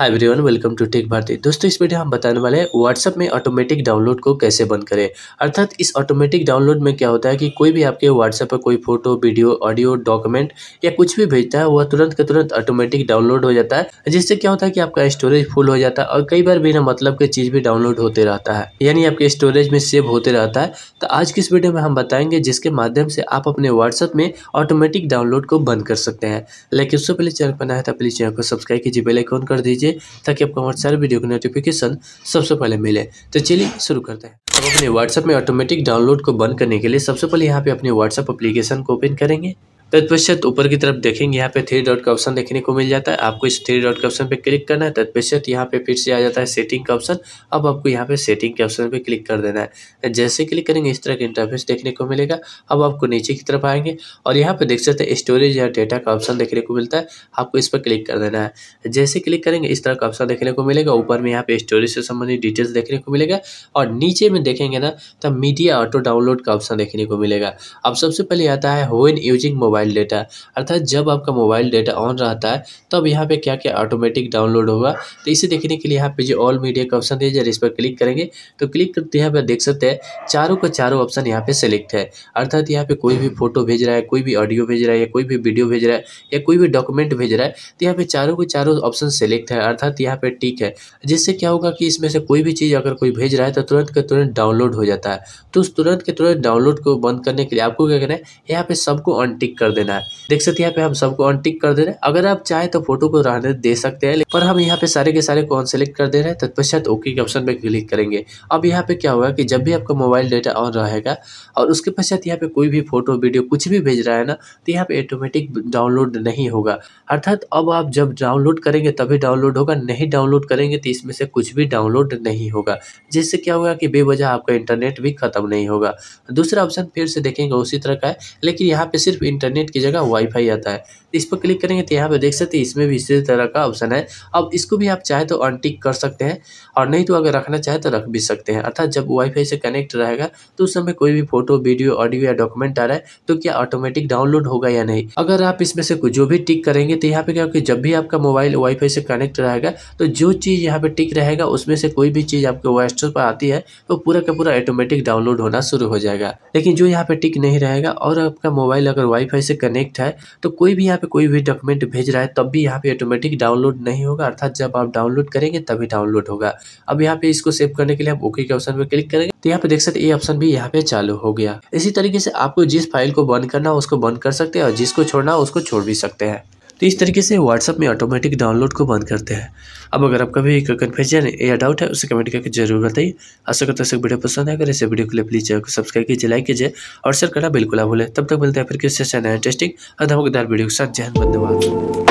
hi everyone welcome to Tech Bharati दोस्तों इस video हम बताने वाले हैं व्हाट्सअप में ऑटोमेटिक डाउनलोड को कैसे बंद करें अर्थात इस ऑटोमेटिक डाउनलोड में क्या होता है कि कोई भी आपके व्हाट्सएप पर कोई फोटो वीडियो ऑडियो डॉक्यूमेंट या कुछ भी भेजता है वह तुरंत के तुरंत ऑटोमेटिक डाउनलोड हो जाता है जिससे क्या होता है कि आपका स्टोरेज फुल हो जाता है और कई बार बिना मतलब के चीज़ भी डाउनलोड होते रहता है यानी आपके स्टोरेज में सेव होते रहता है तो आज की इस वीडियो में हम बताएंगे जिसके माध्यम से आप अपने व्हाट्सएप में ऑटोमेटिक डाउनलोड को बंद कर सकते हैं लेकिन उससे पहले चैनल पर था प्लीज़ तो चैनल को सब्सक्राइब कीजिए बेलाइकॉन कर दीजिए दीजिए ताकि आपको हमारे सारे वीडियो की नोटिफिकेशन सबसे पहले मिले तो चलिए शुरू करते हैं अब अपने व्हाट्सएप में ऑटोमेटिक डाउनलोड को बंद करने के लिए सबसे पहले यहाँ पे अपने व्हाट्सएप अप्लीकेशन को ओपन करेंगे तत्पश्चात ऊपर की तरफ देखेंगे यहाँ पे थ्री डॉट का ऑप्शन देखने को मिल जाता है आपको इस थ्री डॉट के ऑप्शन पे क्लिक करना है तत्पश्चात यहाँ पे फिर से आ जाता है सेटिंग का ऑप्शन अब आपको यहाँ पे सेटिंग के ऑप्शन पे क्लिक कर देना है जैसे क्लिक करेंगे इस तरह का इंटरफेस देखने को मिलेगा अब आपको नीचे की तरफ आएंगे और यहाँ पे देख सकते हैं स्टोरेज या डेटा का ऑप्शन देखने को मिलता है आपको इस पर क्लिक कर देना है जैसे क्लिक करेंगे इस तरह का ऑप्शन देखने को मिलेगा ऊपर में यहाँ पे स्टोरेज से संबंधित डिटेल्स देखने को मिलेगा और नीचे में देखेंगे ना तो मीडिया ऑटो डाउनलोड का ऑप्शन देखने को मिलेगा अब सबसे पहले आता है when using mobile mobile data अर्थात जब आपका मोबाइल डेटा ऑन रहता है तब यहाँ पे क्या क्या ऑटोमेटिक डाउनलोड होगा तो इसे देखने के लिए यहाँ पे जो ऑल मीडिया का ऑप्शन है जब इस पर क्लिक करेंगे तो क्लिक करते यहाँ पर देख सकते हैं चारों का चारों ऑप्शन यहाँ पे सेलेक्ट है अर्थात यहाँ पे कोई भी फोटो भेज रहा है कोई भी ऑडियो भेज रहा है या कोई भी वीडियो भेज रहा है या कोई भी डॉक्यूमेंट भेज रहा है तो यहाँ पे चारों के चारों ऑप्शन सेलेक्ट है अर्थात यहाँ पे टिक है जिससे क्या होगा कि इसमें से कोई भी चीज़ अगर कोई भेज रहा है तो तुरंत के तुरंत डाउनलोड हो जाता है तो उस तुरंत के तुरंत डाउनलोड को बंद करने के लिए आपको क्या करना है यहाँ पे सबको अनटिक कर कर देना है देख सकते हैं यहाँ पे हम सबको अनटिक कर दे रहे हैं अगर आप चाहे तो फोटो को रहने दे सकते हैं पर हम यहाँ पे सारे के सारे को अनसेलेक्ट कर दे रहे हैं तत्पश्चात ओके के ऑप्शन पे क्लिक करेंगे अब यहाँ पे क्या होगा कि जब भी आपका मोबाइल डेटा ऑन रहेगा और उसके पश्चात यहाँ पे कोई भी फोटो वीडियो कुछ भी भेज रहा है ना तो यहाँ पे ऑटोमेटिक डाउनलोड नहीं होगा अर्थात अब आप जब डाउनलोड करेंगे तभी डाउनलोड होगा नहीं डाउनलोड करेंगे तो इसमें से कुछ भी डाउनलोड नहीं होगा जिससे क्या होगा कि बेवजह आपका इंटरनेट भी खत्म नहीं होगा दूसरा ऑप्शन फिर से देखेंगे उसी तरह का है लेकिन यहाँ पे सिर्फ इंटरनेट इंटरनेट की जगह वाईफाई आता है तो इस पर क्लिक करेंगे तो यहाँ पे देख सकते हैं इसमें भी इसी तरह का ऑप्शन है अब इसको भी आप चाहे तो अनटिक कर सकते हैं और नहीं तो अगर रखना चाहे तो रख भी सकते हैं अर्थात जब वाईफाई से कनेक्ट रहेगा तो उस समय कोई भी फोटो वीडियो ऑडियो या डॉक्यूमेंट आ रहा है तो क्या ऑटोमेटिक डाउनलोड होगा या नहीं अगर आप इसमें से कुछ जो भी टिक करेंगे तो यहाँ पे क्या होगा जब भी आपका मोबाइल वाईफाई से कनेक्ट रहेगा तो जो चीज़ यहाँ पर टिक रहेगा उसमें से कोई भी चीज़ आपके वेस्टर पर आती है तो पूरा का पूरा ऑटोमेटिक डाउनलोड होना शुरू हो जाएगा लेकिन जो यहाँ पे टिक नहीं रहेगा और आपका मोबाइल अगर वाईफाई से कनेक्ट है तो कोई भी यहाँ पे कोई भी डॉक्यूमेंट भेज रहा है तब भी यहाँ पे ऑटोमेटिक डाउनलोड नहीं होगा अर्थात जब आप डाउनलोड करेंगे तभी डाउनलोड होगा अब यहाँ पे इसको सेव करने के लिए आप ओके के ऑप्शन पर क्लिक करेंगे तो यहाँ पे देख सकते ये ऑप्शन भी यहाँ पे चालू हो गया इसी तरीके से आपको जिस फाइल को बंद करना उसको बंद कर सकते हैं और जिसको छोड़ना उसको छोड़ भी सकते हैं तो इस तरीके से व्हाट्सअप में ऑटोमेटिक डाउनलोड को बंद करते हैं अब अगर आपका भी कन्फ्यूजन या डाउट है उसे कमेंट करके जरूर बताइए आशा करता है वीडियो पसंद है अगर ऐसे वीडियो के लिए प्लीज चैनल को सब्सक्राइब कीजिए लाइक कीजिए और शेयर करना बिल्कुल ना भूलें तब तक मिलते हैं फिर किसी से नया इंटरेस्टिंग और धमकदार वीडियो के साथ जहन धन्यवाद